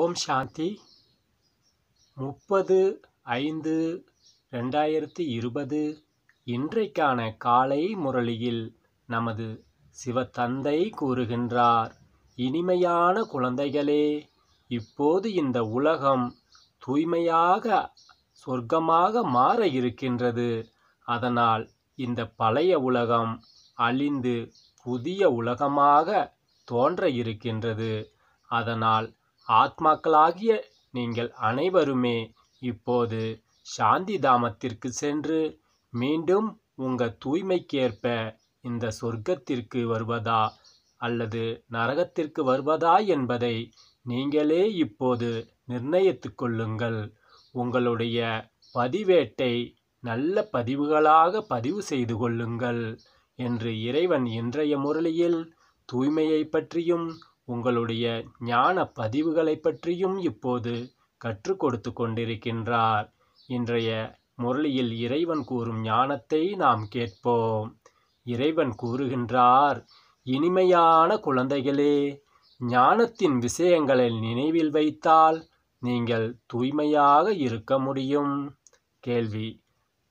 ஓம் சாந்தி முப்பது ஐந்து ரெண்டாயிரத்தி இருபது இன்றைக்கான காலை முரளியில் நமது சிவத்தந்தை கூறுகின்றார் இனிமையான குழந்தைகளே இப்போது இந்த உலகம் தூய்மையாக சொர்க்கமாக மாற இருக்கின்றது அதனால் இந்த பழைய உலகம் அழிந்து புதிய உலகமாக தோன்ற இருக்கின்றது அதனால் ஆத்மாக்களாகிய நீங்கள் அனைவருமே இப்போது சாந்தி தாமத்திற்கு சென்று மீண்டும் உங்கள் தூய்மைக்கேற்ப இந்த சொர்க்கத்திற்கு வருவதா அல்லது நரகத்திற்கு வருவதா என்பதை நீங்களே இப்போது நிர்ணயித்து கொள்ளுங்கள் உங்களுடைய பதிவேட்டை நல்ல பதிவுகளாக பதிவு செய்து கொள்ளுங்கள் என்று இறைவன் இன்றைய முரளியில் தூய்மையை பற்றியும் உங்களுடைய ஞான பதிவுகளை பற்றியும் இப்போது கற்றுக் கொடுத்து கொண்டிருக்கின்றார் இன்றைய முரளியில் இறைவன் கூறும் ஞானத்தை நாம் கேட்போம் இறைவன் கூறுகின்றார் இனிமையான குழந்தைகளே ஞானத்தின் விஷயங்களை நினைவில் வைத்தால் நீங்கள் தூய்மையாக இருக்க முடியும் கேள்வி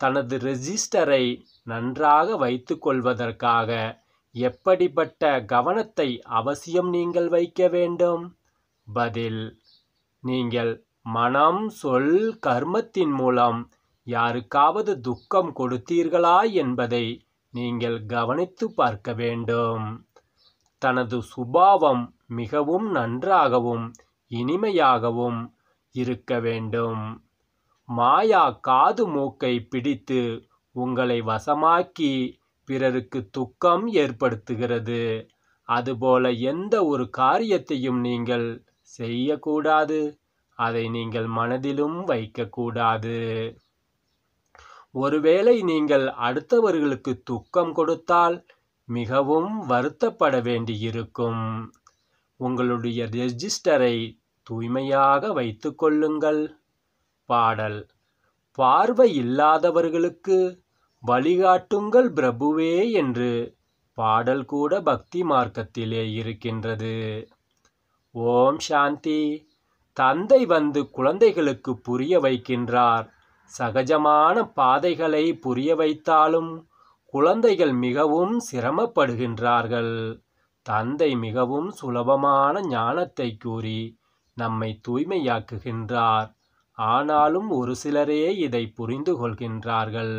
தனது ரெஜிஸ்டரை நன்றாக வைத்துக்கொள்வதற்காக கொள்வதற்காக எப்படிப்பட்ட கவனத்தை அவசியம் நீங்கள் வைக்க வேண்டும் பதில் நீங்கள் மனம் சொல் கர்மத்தின் மூலம் யாருக்காவது துக்கம் கொடுத்தீர்களா என்பதை நீங்கள் கவனித்து பார்க்க வேண்டும் தனது சுபாவம் மிகவும் நன்றாகவும் இனிமையாகவும் இருக்க வேண்டும் மாயா காது மூக்கை பிடித்து உங்களை வசமாக்கி பிறருக்கு துக்கம் ஏற்படுத்துகிறது அதுபோல எந்த ஒரு காரியத்தையும் நீங்கள் செய்யக்கூடாது அதை நீங்கள் மனதிலும் வைக்கக்கூடாது ஒருவேளை நீங்கள் அடுத்தவர்களுக்கு துக்கம் கொடுத்தால் மிகவும் வருத்தப்பட வேண்டியிருக்கும் உங்களுடைய ரெஜிஸ்டரை தூய்மையாக வைத்துக்கொள்ளுங்கள் கொள்ளுங்கள் பாடல் பார்வை இல்லாதவர்களுக்கு வழிகாட்டுங்கள் பிரபுவே என்று பாடல் கூட பக்தி மார்க்கத்திலே இருக்கின்றது ஓம் சாந்தி தந்தை வந்து குழந்தைகளுக்கு புரிய வைக்கின்றார் சகஜமான பாதைகளை புரிய வைத்தாலும் குழந்தைகள் மிகவும் சிரமப்படுகின்றார்கள் தந்தை மிகவும் சுலபமான ஞானத்தை கூறி நம்மை தூய்மையாக்குகின்றார் ஆனாலும் ஒரு சிலரே இதை புரிந்து கொள்கின்றார்கள்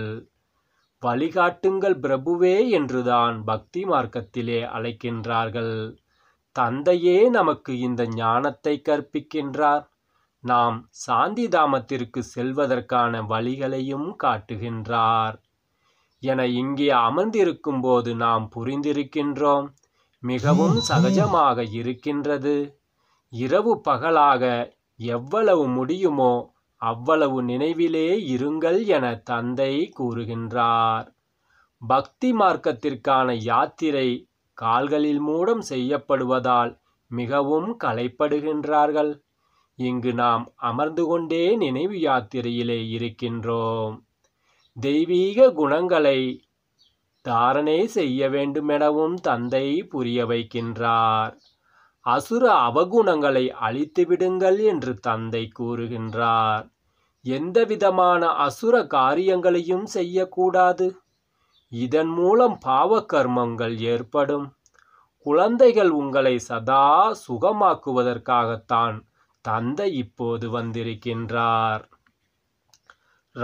வழிகாட்டுங்கள் பிரபுவே என்றுதான் பக்தி மார்க்கத்திலே அழைக்கின்றார்கள் தந்தையே நமக்கு இந்த ஞானத்தை கற்பிக்கின்றார் நாம் சாந்தி தாமத்திற்கு செல்வதற்கான வழிகளையும் காட்டுகின்றார் என இங்கே அமர்ந்திருக்கும் போது நாம் புரிந்திருக்கின்றோம் மிகவும் சகஜமாக இருக்கின்றது இரவு பகலாக எவ்வளவு முடியுமோ அவ்வளவு நினைவிலே இருங்கள் என தந்தை கூறுகின்றார் பக்தி மார்க்கத்திற்கான யாத்திரை கால்களில் மூடம் செய்யப்படுவதால் மிகவும் களைப்படுகின்றார்கள் இங்கு நாம் அமர்ந்து கொண்டே நினைவு யாத்திரையிலே இருக்கின்றோம் தெய்வீக குணங்களை தாரணை செய்ய வேண்டுமெனவும் தந்தை புரிய வைக்கின்றார் அசுர அவகுணங்களை அழித்துவிடுங்கள் என்று தந்தை கூறுகின்றார் எந்த விதமான அசுர காரியங்களையும் செய்யக்கூடாது இதன் மூலம் பாவ கர்மங்கள் ஏற்படும் குழந்தைகள் உங்களை சதா சுகமாக்குவதற்காகத்தான் தந்தை இப்போது வந்திருக்கின்றார்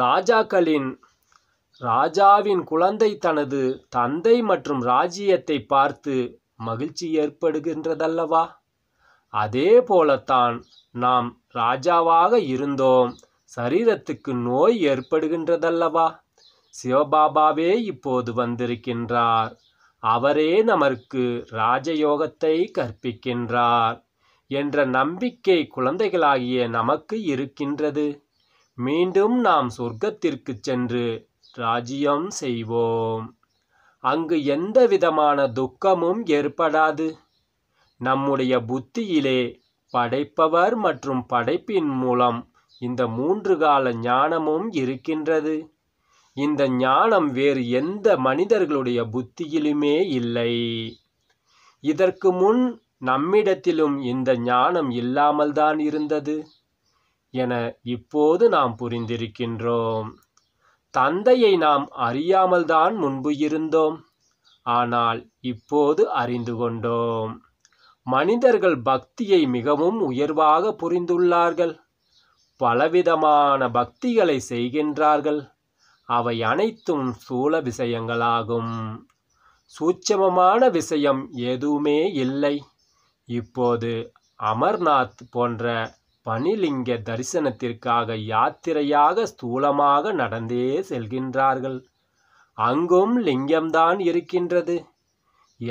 ராஜாக்களின் ராஜாவின் குழந்தை தனது தந்தை மற்றும் ராஜ்யத்தை பார்த்து மகிழ்ச்சி ஏற்படுகின்றதல்லவா அதே போலத்தான் நாம் ராஜாவாக இருந்தோம் சரீரத்துக்கு நோய் ஏற்படுகின்றதல்லவா சிவபாபாவே இப்போது வந்திருக்கின்றார் அவரே நமக்கு ராஜயோகத்தை கற்பிக்கின்றார் என்ற நம்பிக்கை குழந்தைகளாகிய நமக்கு இருக்கின்றது மீண்டும் நாம் சொர்க்கத்திற்கு சென்று ராஜ்யம் செய்வோம் அங்கு எந்த விதமான துக்கமும் ஏற்படாது நம்முடைய புத்தியிலே படைப்பவர் மற்றும் படைப்பின் மூலம் இந்த மூன்று கால ஞானமும் இருக்கின்றது இந்த ஞானம் வேறு எந்த மனிதர்களுடைய புத்தியிலுமே இல்லை இதற்கு முன் நம்மிடத்திலும் இந்த ஞானம் இல்லாமல் தான் இருந்தது என இப்போது நாம் புரிந்திருக்கின்றோம் தந்தையை நாம் அறியாமல் தான் முன்பு இருந்தோம் ஆனால் இப்போது அறிந்து கொண்டோம் மனிதர்கள் பக்தியை மிகவும் உயர்வாக புரிந்துள்ளார்கள் பலவிதமான பக்திகளை செய்கின்றார்கள் அவை அனைத்தும் சூழ விஷயங்களாகும் சூட்சமமான விஷயம் எதுவுமே இல்லை இப்போது அமர்நாத் போன்ற பனிலிங்க தரிசனத்திற்காக யாத்திரையாக ஸ்தூலமாக நடந்தே செல்கின்றார்கள் அங்கும் லிங்கம்தான் இருக்கின்றது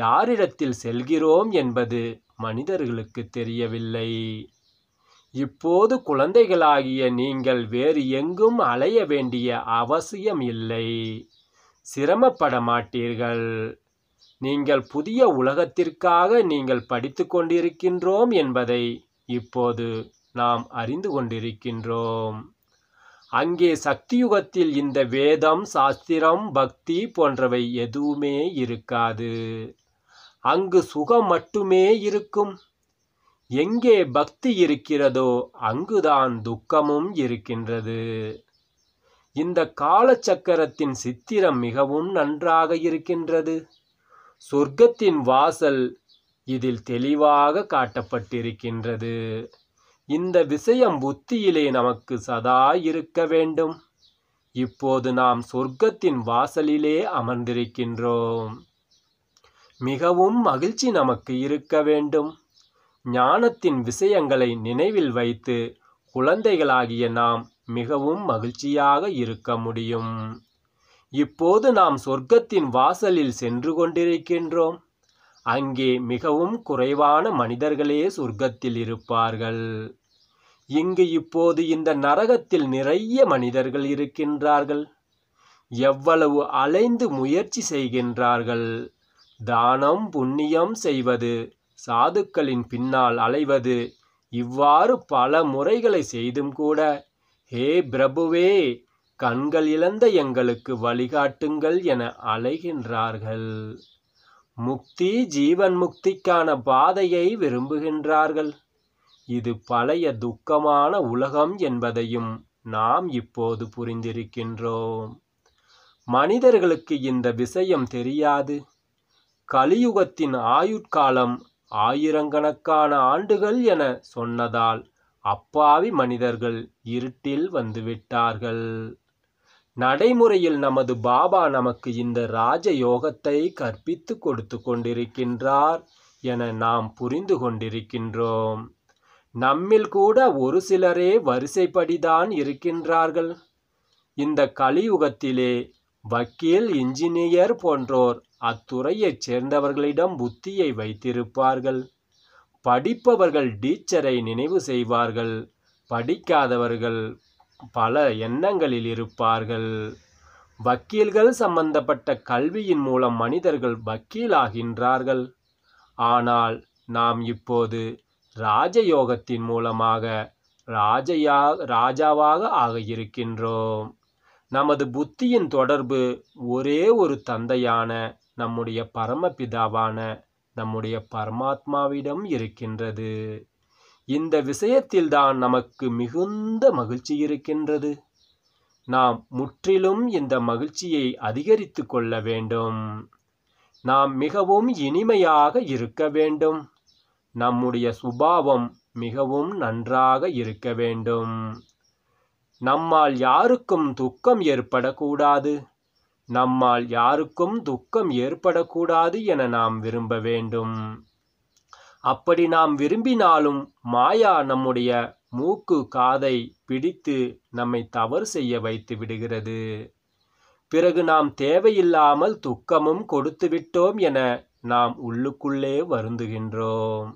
யாரிடத்தில் செல்கிறோம் என்பது மனிதர்களுக்கு தெரியவில்லை இப்போது குழந்தைகளாகிய நீங்கள் வேறு எங்கும் அலைய வேண்டிய அவசியம் இல்லை சிரமப்பட மாட்டீர்கள் நீங்கள் புதிய உலகத்திற்காக நீங்கள் படித்து கொண்டிருக்கின்றோம் என்பதை இப்போது நாம் அறிந்து கொண்டிருக்கின்றோம் அங்கே சக்தியுகத்தில் இந்த வேதம் சாஸ்திரம் பக்தி போன்றவை எதுவுமே இருக்காது அங்கு சுகம் மட்டுமே இருக்கும் எங்கே பக்தி இருக்கிறதோ அங்குதான் துக்கமும் இருக்கின்றது இந்த காலச்சக்கரத்தின் சித்திரம் மிகவும் நன்றாக இருக்கின்றது சொர்க்கத்தின் வாசல் இதில் தெளிவாக காட்டப்பட்டிருக்கின்றது இந்த விஷயம் புத்தியிலே நமக்கு சதா இருக்க வேண்டும் இப்போது நாம் சொர்க்கத்தின் வாசலிலே அமர்ந்திருக்கின்றோம் மிகவும் மகிழ்ச்சி நமக்கு இருக்க வேண்டும் ஞானத்தின் விஷயங்களை நினைவில் வைத்து குழந்தைகளாகிய நாம் மிகவும் மகிழ்ச்சியாக இருக்க முடியும் இப்போது நாம் சொர்க்கத்தின் வாசலில் சென்று கொண்டிருக்கின்றோம் அங்கே மிகவும் குறைவான மனிதர்களே சொர்க்கத்தில் இருப்பார்கள் இங்கு இப்போது இந்த நரகத்தில் நிறைய மனிதர்கள் இருக்கின்றார்கள் எவ்வளவு அலைந்து முயற்சி செய்கின்றார்கள் தானம் புண்ணியம் செய்வது சாதுக்களின் பின்னால் அலைவது இவ்வாறு பல முறைகளை செய்தும் கூட ஹே பிரபுவே கண்கள் இழந்த எங்களுக்கு வழிகாட்டுங்கள் என அலைகின்றார்கள் முக்தி ஜீவன் முக்திக்கான பாதையை விரும்புகின்றார்கள் இது பழைய துக்கமான உலகம் என்பதையும் நாம் இப்போது புரிந்திருக்கின்றோம் மனிதர்களுக்கு இந்த விஷயம் தெரியாது கலியுகத்தின் ஆயுட்காலம் ஆயிரக்கணக்கான ஆண்டுகள் என சொன்னதால் அப்பாவி மனிதர்கள் இருட்டில் வந்துவிட்டார்கள் நடைமுறையில் நமது பாபா நமக்கு இந்த ராஜ யோகத்தை கற்பித்து கொடுத்து கொண்டிருக்கின்றார் என நாம் புரிந்து கொண்டிருக்கின்றோம் நம்மில் கூட ஒரு சிலரே வரிசைப்படிதான் இருக்கின்றார்கள் இந்த கலியுகத்திலே வக்கீல் இன்ஜினியர் போன்றோர் அத்துறையைச் சேர்ந்தவர்களிடம் புத்தியை வைத்திருப்பார்கள் படிப்பவர்கள் டீச்சரை நினைவு செய்வார்கள் படிக்காதவர்கள் பல எண்ணங்களில் இருப்பார்கள் வக்கீல்கள் சம்பந்தப்பட்ட கல்வியின் மூலம் மனிதர்கள் வக்கீலாகின்றார்கள் ஆனால் நாம் இப்போது ராஜயோகத்தின் மூலமாக ராஜையா ராஜாவாக ஆக இருக்கின்றோம் நமது புத்தியின் தொடர்பு ஒரே ஒரு தந்தையான நம்முடைய பரமபிதாவான நம்முடைய பரமாத்மாவிடம் இருக்கின்றது இந்த விஷயத்தில்தான் நமக்கு மிகுந்த மகிழ்ச்சி இருக்கின்றது நாம் முற்றிலும் இந்த மகிழ்ச்சியை அதிகரித்து கொள்ள வேண்டும் நாம் மிகவும் இனிமையாக இருக்க வேண்டும் நம்முடைய சுபாவம் மிகவும் நன்றாக இருக்க வேண்டும் நம்மால் யாருக்கும் துக்கம் ஏற்படக்கூடாது நம்மால் யாருக்கும் துக்கம் ஏற்படக்கூடாது என நாம் விரும்ப வேண்டும் அப்படி நாம் விரும்பினாலும் மாயா நம்முடைய மூக்கு காதை பிடித்து நம்மை தவறு செய்ய வைத்து விடுகிறது பிறகு நாம் தேவையில்லாமல் துக்கமும் கொடுத்து விட்டோம் என நாம் உள்ளுக்குள்ளே வருந்துகின்றோம்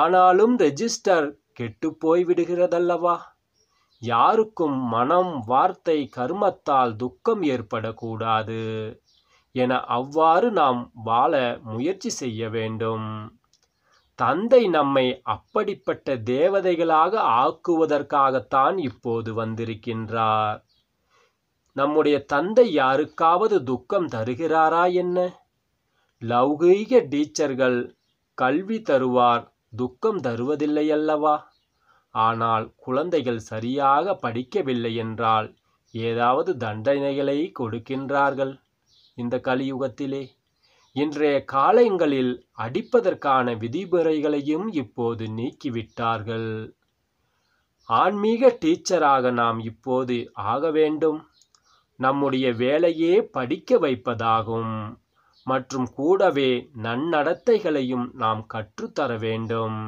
ஆனாலும் ரெஜிஸ்டர் கெட்டுப்போய் விடுகிறதல்லவா யாருக்கும் மனம் வார்த்தை கர்மத்தால் துக்கம் ஏற்படக்கூடாது என அவ்வாறு நாம் வாழ முயற்சி செய்ய வேண்டும் தந்தை நம்மை அப்படிப்பட்ட தேவதைகளாக ஆக்குவதற்காகத்தான் இப்போது வந்திருக்கின்றார் நம்முடைய தந்தை யாருக்காவது துக்கம் தருகிறாரா என்ன லௌகீக டீச்சர்கள் கல்வி தருவார் துக்கம் தருவதில்லையல்லவா ஆனால் குழந்தைகள் சரியாக படிக்கவில்லை என்றால் ஏதாவது தண்டனைகளை கொடுக்கின்றார்கள் இந்த கலியுகத்திலே இன்றைய காலங்களில் அடிப்பதற்கான விதிமுறைகளையும் இப்போது நீக்கிவிட்டார்கள் ஆன்மீக டீச்சராக நாம் இப்போது ஆக வேண்டும் நம்முடைய வேலையே படிக்க வைப்பதாகும் மற்றும் கூடவே நன்னடத்தைகளையும் நாம் கற்றுத்தர வேண்டும்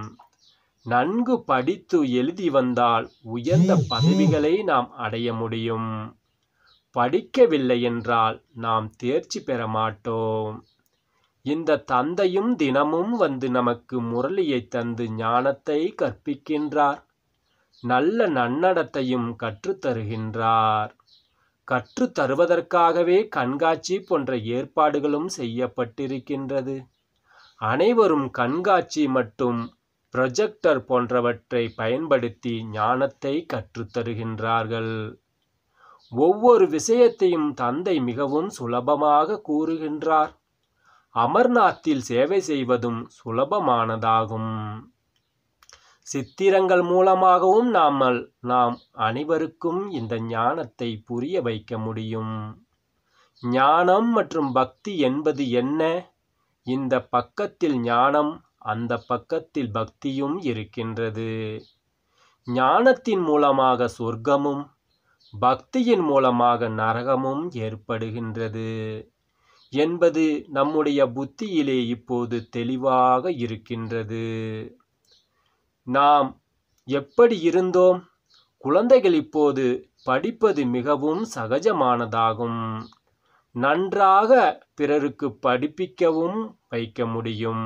நன்கு படித்து எழுதி வந்தால் உயர்ந்த பதவிகளை நாம் அடைய முடியும் படிக்கவில்லை என்றால் நாம் தேர்ச்சி பெற மாட்டோம் இந்த தந்தையும் தினமும் வந்து நமக்கு முரளியை தந்து ஞானத்தை கற்பிக்கின்றார் நல்ல நன்னடத்தையும் கற்றுத்தருகின்றார் கற்றுத்தருவதற்காகவே தருவதற்காகவே கண்காட்சி போன்ற ஏற்பாடுகளும் செய்யப்பட்டிருக்கின்றது அனைவரும் கண்காட்சி மட்டும் புரொஜெக்டர் போன்றவற்றை பயன்படுத்தி ஞானத்தை கற்றுத்தருகின்றார்கள் ஒவ்வொரு விஷயத்தையும் தந்தை மிகவும் சுலபமாக கூறுகின்றார் அமர்நாத்தில் சேவை செய்வதும் சுலபமானதாகும் சித்திரங்கள் மூலமாகவும் நாமல் நாம் அனைவருக்கும் இந்த ஞானத்தை புரிய வைக்க முடியும் ஞானம் மற்றும் பக்தி என்பது என்ன இந்த பக்கத்தில் ஞானம் அந்த பக்கத்தில் பக்தியும் இருக்கின்றது ஞானத்தின் மூலமாக சொர்க்கமும் பக்தியின் மூலமாக நரகமும் ஏற்படுகின்றது என்பது நம்முடைய புத்தியிலே இப்போது தெளிவாக இருக்கின்றது நாம் எப்படி இருந்தோம் குழந்தைகள் இப்போது படிப்பது மிகவும் சகஜமானதாகும் நன்றாக பிறருக்கு படிப்பிக்கவும் வைக்க முடியும்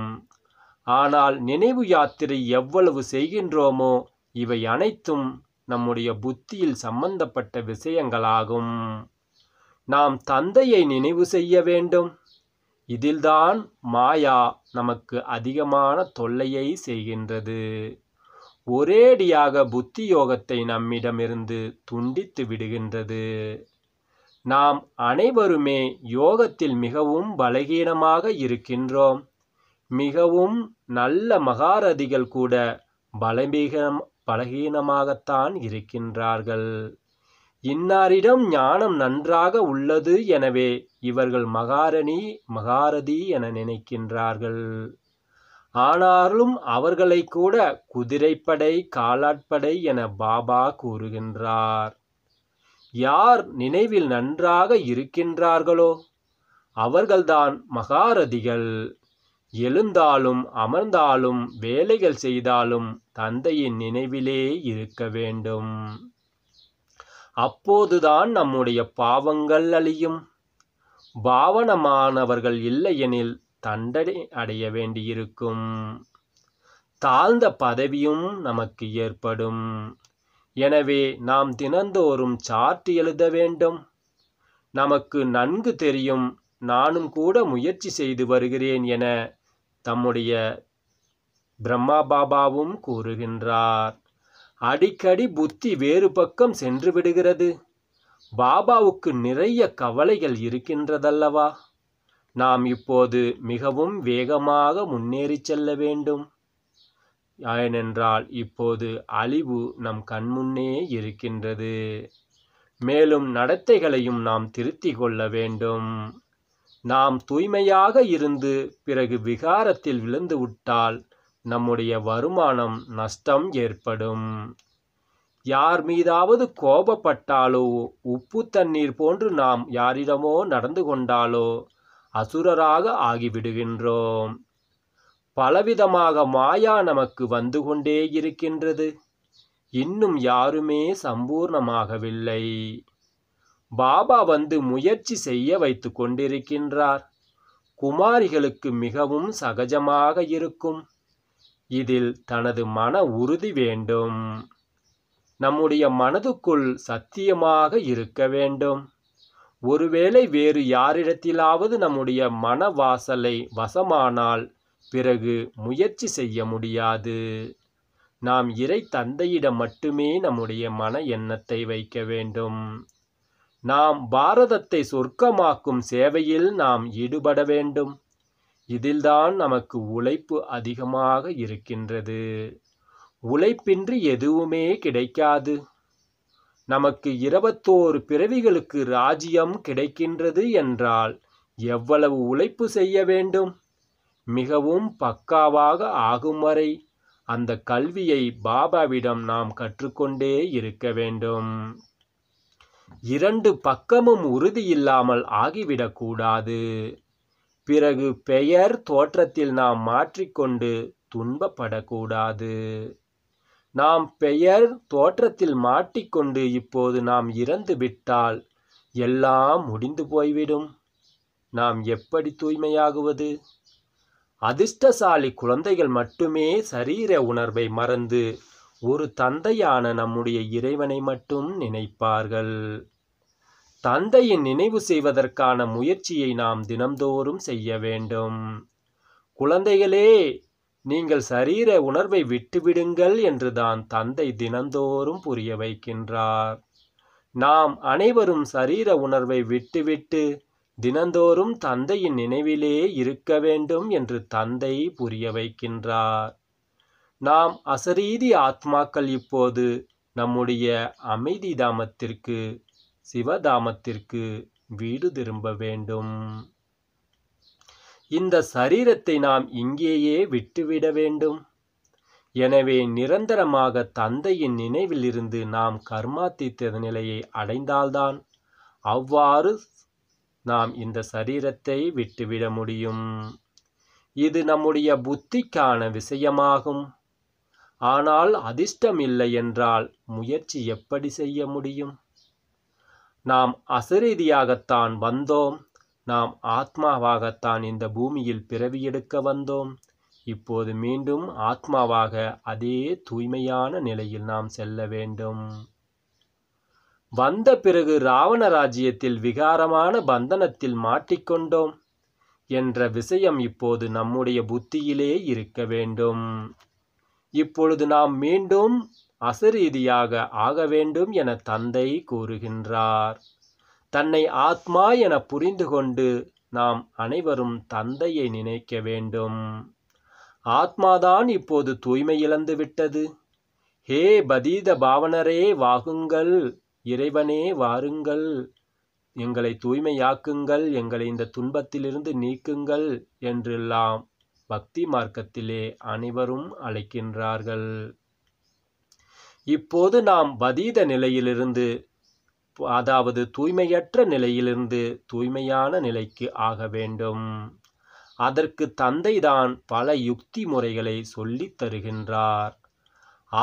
ஆனால் நினைவு யாத்திரை எவ்வளவு செய்கின்றோமோ இவை அனைத்தும் நம்முடைய புத்தியில் சம்பந்தப்பட்ட விஷயங்களாகும் நாம் தந்தையை நினைவு செய்ய வேண்டும் இதில்தான் மாயா நமக்கு அதிகமான தொல்லையை செய்கின்றது ஒரேடியாக புத்தி யோகத்தை நம்மிடமிருந்து துண்டித்து விடுகின்றது நாம் அனைவருமே யோகத்தில் மிகவும் பலகீனமாக இருக்கின்றோம் மிகவும் நல்ல மகாரதிகள் கூட பலபீகம் பலகீனமாகத்தான் இருக்கின்றார்கள் இன்னாரிடம் ஞானம் நன்றாக உள்ளது எனவே இவர்கள் மகாரணி மகாரதி என நினைக்கின்றார்கள் ஆனாலும் அவர்களை கூட குதிரைப்படை காலாட்படை என பாபா கூறுகின்றார் யார் நினைவில் நன்றாக இருக்கின்றார்களோ அவர்கள்தான் மகாரதிகள் எழுந்தாலும் அமர்ந்தாலும் வேலைகள் செய்தாலும் தந்தையின் நினைவிலே இருக்க வேண்டும் அப்போதுதான் நம்முடைய பாவங்கள் அழியும் பாவனமானவர்கள் இல்லையெனில் தண்டனை அடைய வேண்டியிருக்கும் தாழ்ந்த பதவியும் நமக்கு ஏற்படும் எனவே நாம் தினந்தோறும் சார்ட்டு எழுத வேண்டும் நமக்கு நன்கு தெரியும் நானும் கூட முயற்சி செய்து வருகிறேன் என தம்முடைய பிரம்மா பாபாவும் கூறுகின்றார் அடிக்கடி புத்தி வேறு பக்கம் சென்று விடுகிறது பாபாவுக்கு நிறைய கவலைகள் இருக்கின்றதல்லவா நாம் இப்போது மிகவும் வேகமாக முன்னேறி செல்ல வேண்டும் ஏனென்றால் இப்போது அழிவு நம் கண்முன்னே இருக்கின்றது மேலும் நடத்தைகளையும் நாம் திருத்திக் கொள்ள வேண்டும் நாம் தூய்மையாக இருந்து பிறகு விகாரத்தில் விழுந்துவிட்டால் நம்முடைய வருமானம் நஷ்டம் ஏற்படும் யார் மீதாவது கோபப்பட்டாலோ உப்பு தண்ணீர் போன்று நாம் யாரிடமோ நடந்து கொண்டாலோ அசுரராக ஆகிவிடுகின்றோம் பலவிதமாக மாயா நமக்கு வந்து கொண்டே இருக்கின்றது இன்னும் யாருமே சம்பூர்ணமாகவில்லை பாபா வந்து முயற்சி செய்ய வைத்து கொண்டிருக்கின்றார் குமாரிகளுக்கு மிகவும் சகஜமாக இருக்கும் இதில் தனது மன உறுதி வேண்டும் நம்முடைய மனதுக்குள் சத்தியமாக இருக்க வேண்டும் ஒருவேளை வேறு யாரிடத்திலாவது நம்முடைய மன வாசலை வசமானால் பிறகு முயற்சி செய்ய முடியாது நாம் இறை தந்தையிடம் மட்டுமே நம்முடைய மன எண்ணத்தை வைக்க வேண்டும் நாம் பாரதத்தை சொர்க்கமாக்கும் சேவையில் நாம் ஈடுபட வேண்டும் இதில்தான் நமக்கு உழைப்பு அதிகமாக இருக்கின்றது உழைப்பின்றி எதுவுமே கிடைக்காது நமக்கு இருபத்தோரு பிறவிகளுக்கு ராஜ்யம் கிடைக்கின்றது என்றால் எவ்வளவு உழைப்பு செய்ய வேண்டும் மிகவும் பக்காவாக ஆகும் வரை அந்த கல்வியை பாபாவிடம் நாம் கற்றுக்கொண்டே இருக்க வேண்டும் இரண்டு பக்கமும் உறுதியில்லாமல் ஆகிவிடக்கூடாது பிறகு பெயர் தோற்றத்தில் நாம் மாற்றிக்கொண்டு துன்பப்படக்கூடாது நாம் பெயர் தோற்றத்தில் மாட்டிக்கொண்டு இப்போது நாம் இறந்து விட்டால் எல்லாம் முடிந்து போய்விடும் நாம் எப்படி தூய்மையாகுவது அதிர்ஷ்டசாலி குழந்தைகள் மட்டுமே சரீர உணர்வை மறந்து ஒரு தந்தையான நம்முடைய இறைவனை மட்டும் நினைப்பார்கள் தந்தையின் நினைவு செய்வதற்கான முயற்சியை நாம் தினம்தோறும் செய்ய வேண்டும் குழந்தைகளே நீங்கள் சரீர உணர்வை விட்டுவிடுங்கள் என்றுதான் தந்தை தினந்தோறும் புரிய வைக்கின்றார் நாம் அனைவரும் சரீர உணர்வை விட்டுவிட்டு தினந்தோறும் தந்தையின் நினைவிலே இருக்க வேண்டும் என்று தந்தை புரிய வைக்கின்றார் நாம் அசரீதி ஆத்மாக்கள் இப்போது நம்முடைய அமைதி தாமத்திற்கு சிவதாமத்திற்கு வீடு திரும்ப வேண்டும் இந்த சரீரத்தை நாம் இங்கேயே விட்டுவிட வேண்டும் எனவே நிரந்தரமாக தந்தையின் நினைவிலிருந்து நாம் கர்மாத்தித்த நிலையை அடைந்தால்தான் அவ்வாறு நாம் இந்த சரீரத்தை விட்டுவிட முடியும் இது நம்முடைய புத்திக்கான விஷயமாகும் ஆனால் அதிர்ஷ்டம் இல்லை என்றால் முயற்சி எப்படி செய்ய முடியும் நாம் அசரீதியாகத்தான் வந்தோம் நாம் ஆத்மாவாகத்தான் இந்த பூமியில் பிறவி எடுக்க வந்தோம் இப்போது மீண்டும் ஆத்மாவாக அதே தூய்மையான நிலையில் நாம் செல்ல வேண்டும் வந்த பிறகு ராவண ராஜ்யத்தில் விகாரமான பந்தனத்தில் மாட்டிக்கொண்டோம் என்ற விஷயம் இப்போது நம்முடைய புத்தியிலே இருக்க வேண்டும் இப்பொழுது நாம் மீண்டும் அசரீதியாக ஆக வேண்டும் என தந்தை கூறுகின்றார் தன்னை ஆத்மா என புரிந்து கொண்டு நாம் அனைவரும் தந்தையை நினைக்க வேண்டும் ஆத்மாதான் இப்போது தூய்மை இழந்து விட்டது ஹே பதீத பாவனரே வாகுங்கள் இறைவனே வாருங்கள் எங்களை தூய்மையாக்குங்கள் எங்களை இந்த துன்பத்திலிருந்து நீக்குங்கள் என்றெல்லாம் பக்தி மார்க்கத்திலே அனைவரும் அழைக்கின்றார்கள் இப்போது நாம் வதீத நிலையிலிருந்து அதாவது தூய்மையற்ற நிலையிலிருந்து தூய்மையான நிலைக்கு ஆக வேண்டும் அதற்கு தந்தைதான் பல யுக்தி முறைகளை சொல்லித் தருகின்றார்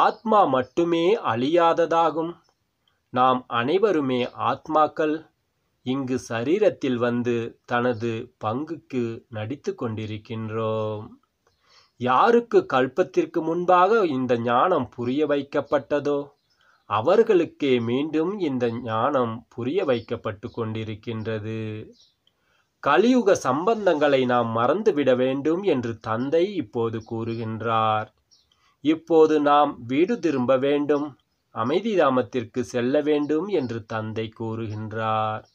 ஆத்மா மட்டுமே அழியாததாகும் நாம் அனைவருமே ஆத்மாக்கள் இங்கு சரீரத்தில் வந்து தனது பங்குக்கு நடித்து கொண்டிருக்கின்றோம் யாருக்கு கல்பத்திற்கு முன்பாக இந்த ஞானம் புரிய வைக்கப்பட்டதோ அவர்களுக்கே மீண்டும் இந்த ஞானம் புரிய வைக்கப்பட்டு கொண்டிருக்கின்றது கலியுக சம்பந்தங்களை நாம் மறந்துவிட வேண்டும் என்று தந்தை இப்போது கூறுகின்றார் இப்போது நாம் வீடு திரும்ப வேண்டும் அமைதிதாமத்திற்கு செல்ல வேண்டும் என்று தந்தை கூறுகின்றார்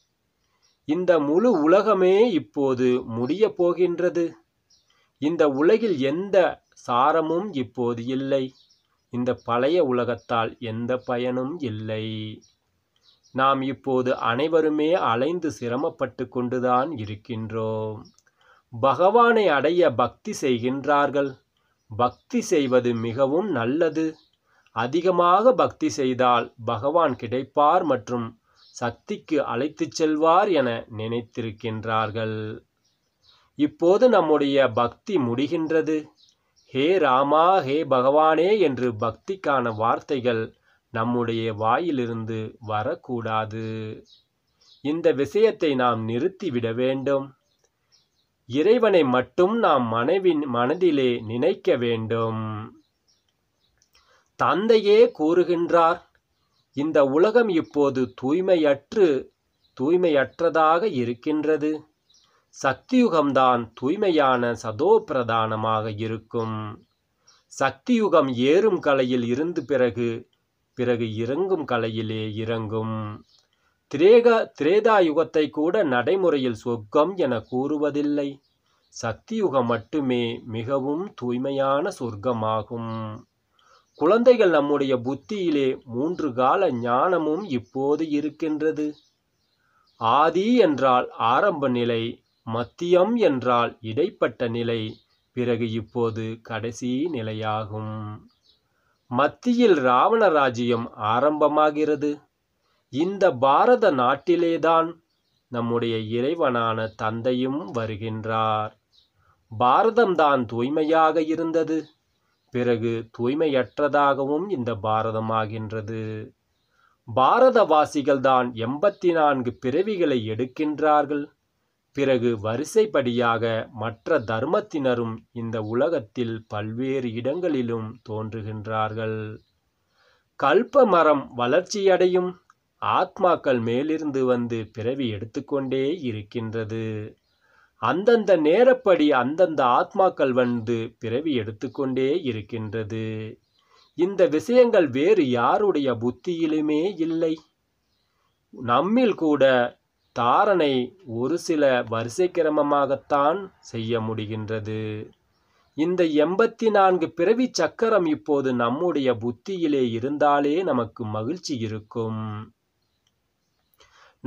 இந்த முழு உலகமே இப்போது முடிய போகின்றது இந்த உலகில் எந்த சாரமும் இப்போது இல்லை இந்த பழைய உலகத்தால் எந்த பயனும் இல்லை நாம் இப்போது அனைவருமே அலைந்து சிரமப்பட்டு கொண்டுதான் இருக்கின்றோம் பகவானை அடைய பக்தி செய்கின்றார்கள் பக்தி செய்வது மிகவும் நல்லது அதிகமாக பக்தி செய்தால் பகவான் கிடைப்பார் மற்றும் சக்திக்கு அழைத்துச் செல்வார் என நினைத்திருக்கின்றார்கள் இப்போது நம்முடைய பக்தி முடிகின்றது ஹே ராமா ஹே பகவானே என்று பக்திக்கான வார்த்தைகள் நம்முடைய வாயிலிருந்து வரக்கூடாது இந்த விஷயத்தை நாம் நிறுத்திவிட வேண்டும் இறைவனை மட்டும் நாம் மனைவின் மனதிலே நினைக்க வேண்டும் தந்தையே கூறுகின்றார் இந்த உலகம் இப்போது தூய்மையற்று தூய்மையற்றதாக இருக்கின்றது சக்தியுகம்தான் தூய்மையான சதோ பிரதானமாக இருக்கும் சக்தியுகம் ஏறும் கலையில் இருந்து பிறகு பிறகு இறங்கும் கலையிலே இறங்கும் திரேக திரேதா யுகத்தை கூட நடைமுறையில் சொர்க்கம் என கூறுவதில்லை சக்தியுகம் மட்டுமே மிகவும் தூய்மையான சொர்க்கமாகும் குழந்தைகள் நம்முடைய புத்தியிலே மூன்று கால ஞானமும் இப்போது இருக்கின்றது ஆதி என்றால் ஆரம்ப நிலை மத்தியம் என்றால் இடைப்பட்ட நிலை பிறகு இப்போது கடைசி நிலையாகும் மத்தியில் ராவண ராஜ்யம் ஆரம்பமாகிறது இந்த பாரத நாட்டிலேதான் நம்முடைய இறைவனான தந்தையும் வருகின்றார் பாரதம்தான் தூய்மையாக இருந்தது பிறகு தூய்மையற்றதாகவும் இந்த பாரதமாகின்றது பாரதவாசிகள்தான் எண்பத்தி நான்கு பிறவிகளை எடுக்கின்றார்கள் பிறகு வரிசைப்படியாக மற்ற தர்மத்தினரும் இந்த உலகத்தில் பல்வேறு இடங்களிலும் தோன்றுகின்றார்கள் கல்ப மரம் வளர்ச்சியடையும் ஆத்மாக்கள் மேலிருந்து வந்து பிறவி எடுத்துக்கொண்டே இருக்கின்றது அந்தந்த நேரப்படி அந்தந்த ஆத்மாக்கள் வந்து பிறவி எடுத்துக்கொண்டே இருக்கின்றது இந்த விஷயங்கள் வேறு யாருடைய புத்தியிலுமே இல்லை நம்மில் கூட தாரணை ஒரு சில வரிசை கிரமமாகத்தான் செய்ய முடிகின்றது இந்த எண்பத்தி நான்கு பிறவி சக்கரம் இப்போது நம்முடைய புத்தியிலே இருந்தாலே நமக்கு மகிழ்ச்சி இருக்கும்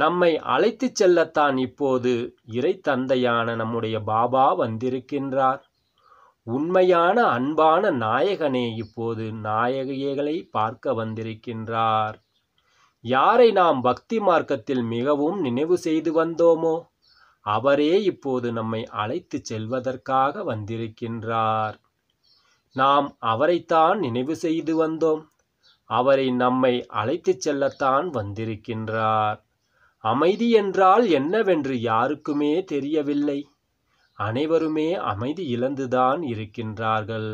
நம்மை அழைத்து செல்லத்தான் இப்போது இறை தந்தையான நம்முடைய பாபா வந்திருக்கின்றார் உண்மையான அன்பான நாயகனே இப்போது நாயகியகளை பார்க்க வந்திருக்கின்றார் யாரை நாம் பக்தி மார்க்கத்தில் மிகவும் நினைவு செய்து வந்தோமோ அவரே இப்போது நம்மை அழைத்து செல்வதற்காக வந்திருக்கின்றார் நாம் அவரைத்தான் நினைவு செய்து வந்தோம் அவரை நம்மை அழைத்து செல்லத்தான் வந்திருக்கின்றார் அமைதி என்றால் என்னவென்று யாருக்குமே தெரியவில்லை அனைவருமே அமைதி இழந்துதான் இருக்கின்றார்கள்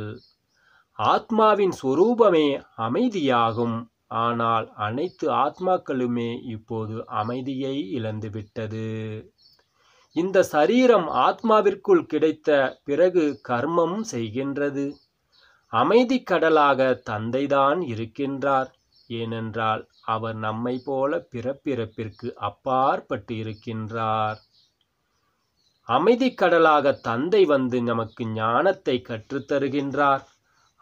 ஆத்மாவின் சொரூபமே அமைதியாகும் ஆனால் அனைத்து ஆத்மாக்களுமே இப்போது அமைதியை இழந்துவிட்டது இந்த சரீரம் ஆத்மாவிற்குள் கிடைத்த பிறகு கர்மம் செய்கின்றது அமைதி கடலாக தந்தைதான் இருக்கின்றார் ஏனென்றால் அவர் நம்மை போல பிறப்பிறப்பிற்கு அப்பாற்பட்டு இருக்கின்றார் அமைதி கடலாக தந்தை வந்து நமக்கு ஞானத்தை கற்றுத்தருகின்றார்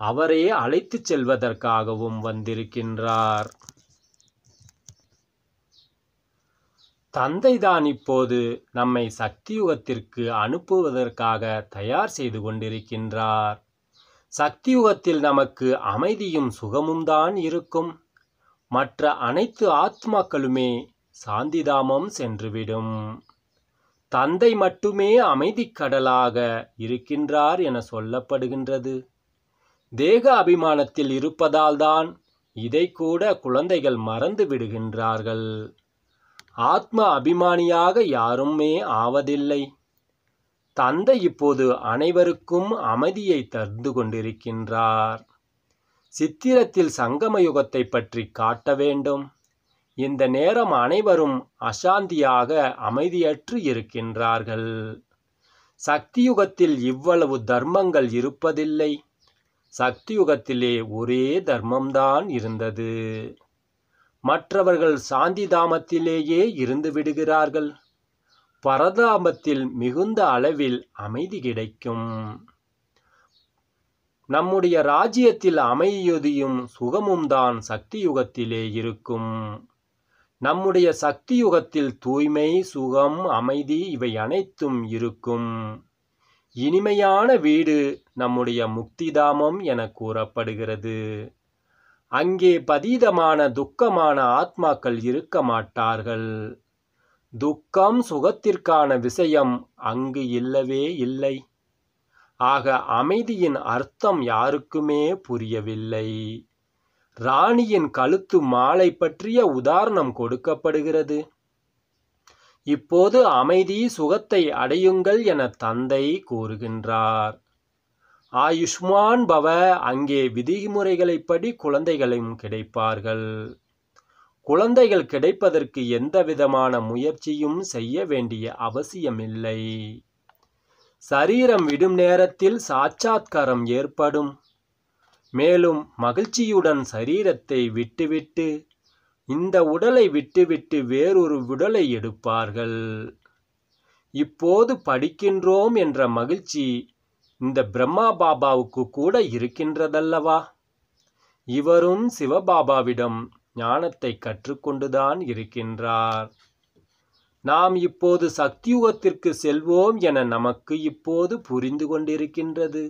அவரே அழைத்து செல்வதற்காகவும் வந்திருக்கின்றார் தந்தைதான் இப்போது நம்மை சக்தியுகத்திற்கு அனுப்புவதற்காக தயார் செய்து கொண்டிருக்கின்றார் சக்தியுகத்தில் நமக்கு அமைதியும் சுகமும் தான் இருக்கும் மற்ற அனைத்து ஆத்மாக்களுமே சாந்திதாமம் சென்றுவிடும் தந்தை மட்டுமே அமைதிக்கடலாக இருக்கின்றார் என சொல்லப்படுகின்றது தேக அபிமானத்தில் இருப்பதால்தான் இதை கூட குழந்தைகள் மறந்து விடுகின்றார்கள் ஆத்ம அபிமானியாக யாருமே ஆவதில்லை தந்தை இப்போது அனைவருக்கும் அமைதியை தந்து கொண்டிருக்கின்றார் சித்திரத்தில் சங்கம யுகத்தை பற்றி காட்ட வேண்டும் இந்த நேரம் அனைவரும் அசாந்தியாக அமைதியற்று இருக்கின்றார்கள் சக்தியுகத்தில் இவ்வளவு தர்மங்கள் இருப்பதில்லை சக்தியுகத்திலே ஒரே தர்மம்தான் இருந்தது மற்றவர்கள் சாந்தி தாமத்திலேயே இருந்து விடுகிறார்கள் பரதாமத்தில் மிகுந்த அளவில் அமைதி கிடைக்கும் நம்முடைய ராஜ்யத்தில் அமைதியும் சுகமும் தான் சக்தி யுகத்திலே இருக்கும் நம்முடைய சக்தி யுகத்தில் தூய்மை சுகம் அமைதி இவை அனைத்தும் இருக்கும் இனிமையான வீடு நம்முடைய முக்திதாமம் என கூறப்படுகிறது அங்கே பதீதமான துக்கமான ஆத்மாக்கள் இருக்க மாட்டார்கள் துக்கம் சுகத்திற்கான விஷயம் அங்கு இல்லவே இல்லை ஆக அமைதியின் அர்த்தம் யாருக்குமே புரியவில்லை ராணியின் கழுத்து மாலை பற்றிய உதாரணம் கொடுக்கப்படுகிறது இப்போது அமைதி சுகத்தை அடையுங்கள் என தந்தை கூறுகின்றார் ஆயுஷ்மான் பவ அங்கே விதிமுறைகளைப்படி குழந்தைகளையும் கிடைப்பார்கள் குழந்தைகள் கிடைப்பதற்கு எந்தவிதமான முயற்சியும் செய்ய வேண்டிய அவசியமில்லை சரீரம் விடும் நேரத்தில் சாட்சாத்காரம் ஏற்படும் மேலும் மகிழ்ச்சியுடன் சரீரத்தை விட்டுவிட்டு இந்த உடலை விட்டுவிட்டு வேறொரு உடலை எடுப்பார்கள் இப்போது படிக்கின்றோம் என்ற மகிழ்ச்சி இந்த பிரம்மா பாபாவுக்கு கூட இருக்கின்றதல்லவா இவரும் சிவபாபாவிடம் ஞானத்தை கற்றுக்கொண்டுதான் இருக்கின்றார் நாம் இப்போது சக்தியுகத்திற்கு செல்வோம் என நமக்கு இப்போது புரிந்து கொண்டிருக்கின்றது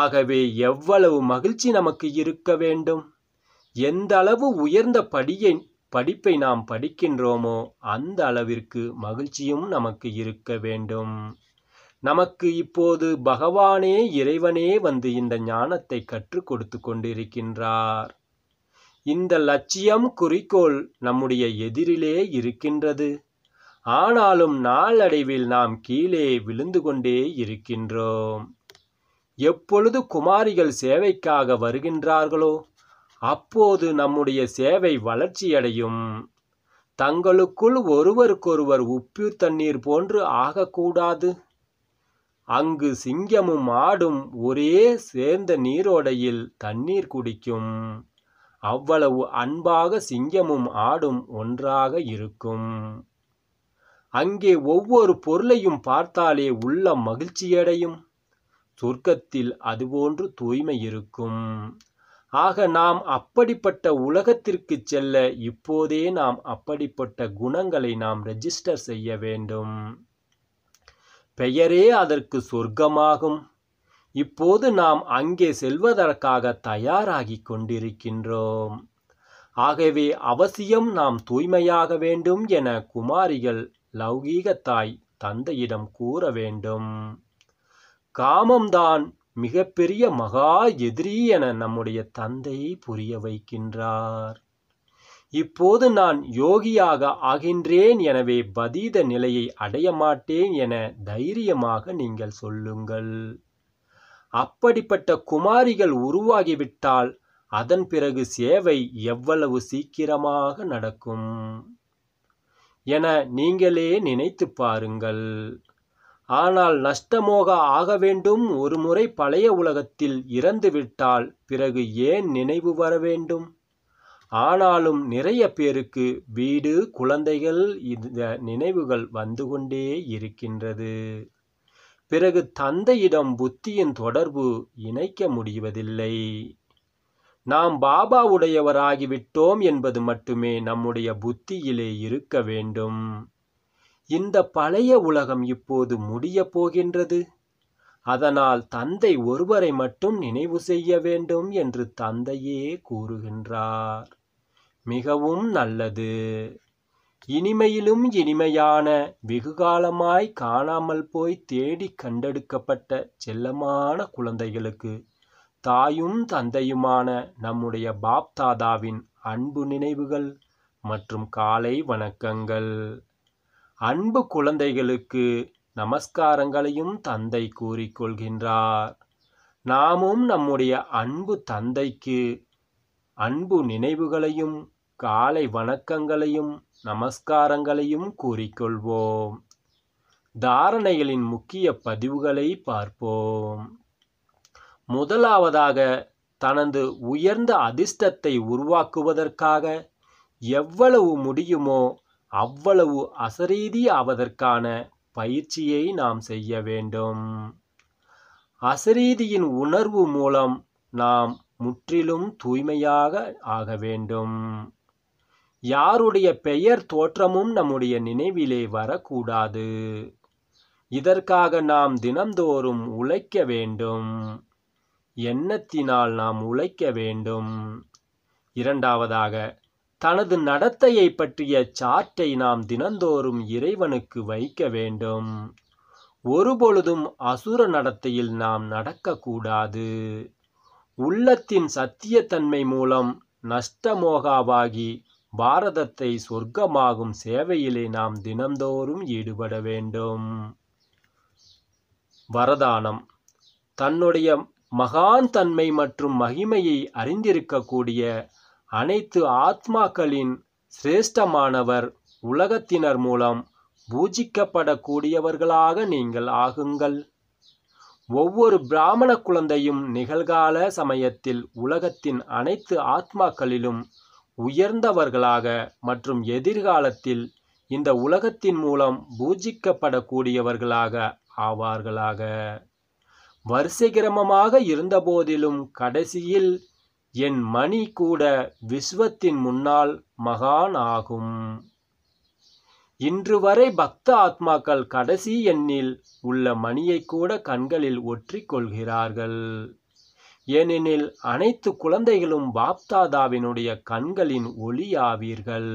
ஆகவே எவ்வளவு மகிழ்ச்சி நமக்கு இருக்க வேண்டும் எந்த அளவு உயர்ந்த படியை படிப்பை நாம் படிக்கின்றோமோ அந்த அளவிற்கு மகிழ்ச்சியும் நமக்கு இருக்க வேண்டும் நமக்கு இப்போது பகவானே இறைவனே வந்து இந்த ஞானத்தை கற்றுக் கொடுத்து கொண்டிருக்கின்றார் இந்த லட்சியம் குறிக்கோள் நம்முடைய எதிரிலே இருக்கின்றது ஆனாலும் நாளடைவில் நாம் கீழே விழுந்து கொண்டே இருக்கின்றோம் எப்பொழுது குமாரிகள் சேவைக்காக வருகின்றார்களோ அப்போது நம்முடைய சேவை வளர்ச்சியடையும் தங்களுக்குள் ஒருவருக்கொருவர் உப்பு தண்ணீர் போன்று ஆகக்கூடாது அங்கு சிங்கமும் ஆடும் ஒரே சேர்ந்த நீரோடையில் தண்ணீர் குடிக்கும் அவ்வளவு அன்பாக சிங்கமும் ஆடும் ஒன்றாக இருக்கும் அங்கே ஒவ்வொரு பொருளையும் பார்த்தாலே உள்ள மகிழ்ச்சியடையும் சொர்க்கத்தில் அதுபோன்று தூய்மை இருக்கும் ஆக நாம் அப்படிப்பட்ட உலகத்திற்கு செல்ல இப்போதே நாம் அப்படிப்பட்ட குணங்களை நாம் ரெஜிஸ்டர் செய்ய வேண்டும் பெயரே அதற்கு சொர்க்கமாகும் இப்போது நாம் அங்கே செல்வதற்காக தயாராகி கொண்டிருக்கின்றோம் ஆகவே அவசியம் நாம் தூய்மையாக வேண்டும் என குமாரிகள் லௌகீக தாய் தந்தையிடம் கூற வேண்டும் காமம்தான் மிகப்பெரிய மகா எதிரி என நம்முடைய தந்தை புரிய வைக்கின்றார் இப்போது நான் யோகியாக ஆகின்றேன் எனவே பதீத நிலையை அடைய மாட்டேன் என தைரியமாக நீங்கள் சொல்லுங்கள் அப்படிப்பட்ட குமாரிகள் உருவாகிவிட்டால் அதன் பிறகு சேவை எவ்வளவு சீக்கிரமாக நடக்கும் என நீங்களே நினைத்து பாருங்கள் ஆனால் நஷ்டமோக ஆக வேண்டும் ஒருமுறை பழைய உலகத்தில் இறந்துவிட்டால் பிறகு ஏன் நினைவு வர வேண்டும் ஆனாலும் நிறைய பேருக்கு வீடு குழந்தைகள் இந்த நினைவுகள் வந்து கொண்டே இருக்கின்றது பிறகு தந்தையிடம் புத்தியின் தொடர்பு இணைக்க முடிவதில்லை நாம் பாபாவுடையவராகிவிட்டோம் என்பது மட்டுமே நம்முடைய புத்தியிலே இருக்க வேண்டும் இந்த பழைய உலகம் இப்போது முடிய போகின்றது அதனால் தந்தை ஒருவரை மட்டும் நினைவு செய்ய வேண்டும் என்று தந்தையே கூறுகின்றார் மிகவும் நல்லது இனிமையிலும் இனிமையான வெகுகாலமாய் காணாமல் போய் தேடி கண்டெடுக்கப்பட்ட செல்லமான குழந்தைகளுக்கு தாயும் தந்தையுமான நம்முடைய பாப்தாதாவின் அன்பு நினைவுகள் மற்றும் காலை வணக்கங்கள் அன்பு குழந்தைகளுக்கு நமஸ்காரங்களையும் தந்தை கூறிக்கொள்கின்றார் நாமும் நம்முடைய அன்பு தந்தைக்கு அன்பு நினைவுகளையும் காலை வணக்கங்களையும் நமஸ்காரங்களையும் கூறிக்கொள்வோம் தாரணைகளின் முக்கிய பதிவுகளை பார்ப்போம் முதலாவதாக தனது உயர்ந்த அதிர்ஷ்டத்தை உருவாக்குவதற்காக எவ்வளவு முடியுமோ அவ்வளவு அசரீதி ஆவதற்கான பயிற்சியை நாம் செய்ய வேண்டும் அசரீதியின் உணர்வு மூலம் நாம் முற்றிலும் தூய்மையாக ஆக வேண்டும் யாருடைய பெயர் தோற்றமும் நம்முடைய நினைவிலே வரக்கூடாது இதற்காக நாம் தினந்தோறும் உழைக்க வேண்டும் எண்ணத்தினால் நாம் உழைக்க வேண்டும் இரண்டாவதாக தனது நடத்தையை பற்றிய சாட்டை நாம் தினந்தோறும் இறைவனுக்கு வைக்க வேண்டும் ஒருபொழுதும் அசுர நடத்தையில் நாம் நடக்கக்கூடாது உள்ளத்தின் சத்தியத்தன்மை மூலம் நஷ்டமோகாவாகி பாரதத்தை சொர்க்கமாகும் சேவையிலே நாம் தினந்தோறும் ஈடுபட வேண்டும் வரதானம் தன்னுடைய மகான் தன்மை மற்றும் மகிமையை அறிந்திருக்கக்கூடிய அனைத்து ஆத்மாக்களின் சிரேஷ்டமானவர் உலகத்தினர் மூலம் பூஜிக்கப்படக்கூடியவர்களாக நீங்கள் ஆகுங்கள் ஒவ்வொரு பிராமண குழந்தையும் நிகழ்கால சமயத்தில் உலகத்தின் அனைத்து ஆத்மாக்களிலும் உயர்ந்தவர்களாக மற்றும் எதிர்காலத்தில் இந்த உலகத்தின் மூலம் பூஜிக்கப்படக்கூடியவர்களாக ஆவார்களாக வரிசைக்கிரமமாக இருந்தபோதிலும் கடைசியில் என் மணி கூட விஸ்வத்தின் முன்னால் மகான் ஆகும் இன்று வரை பக்த ஆத்மாக்கள் கடைசி எண்ணில் உள்ள மணியை கூட கண்களில் ஒற்றிக்கொள்கிறார்கள் ஏனெனில் அனைத்து குழந்தைகளும் பாப்தாதாவினுடைய கண்களின் ஒளியாவீர்கள்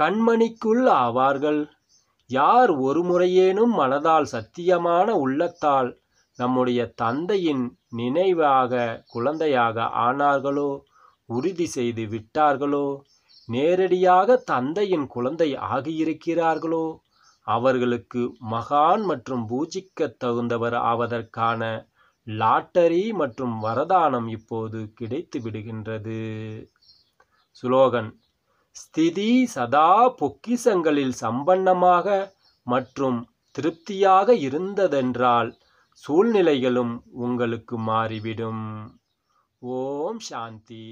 கண்மணிக்குள் ஆவார்கள் யார் ஒரு முறையேனும் மனதால் சத்தியமான உள்ளத்தால் நம்முடைய தந்தையின் நினைவாக குழந்தையாக ஆனார்களோ உறுதி செய்து விட்டார்களோ நேரடியாக தந்தையின் குழந்தை ஆகியிருக்கிறார்களோ அவர்களுக்கு மகான் மற்றும் பூஜிக்க தகுந்தவர் ஆவதற்கான லாட்டரி மற்றும் வரதானம் இப்போது கிடைத்து விடுகின்றது சுலோகன் ஸ்திதி சதா பொக்கிசங்களில் சம்பன்னமாக மற்றும் திருப்தியாக இருந்ததென்றால் சூழ்நிலைகளும் உங்களுக்கு மாறிவிடும் ஓம் சாந்தி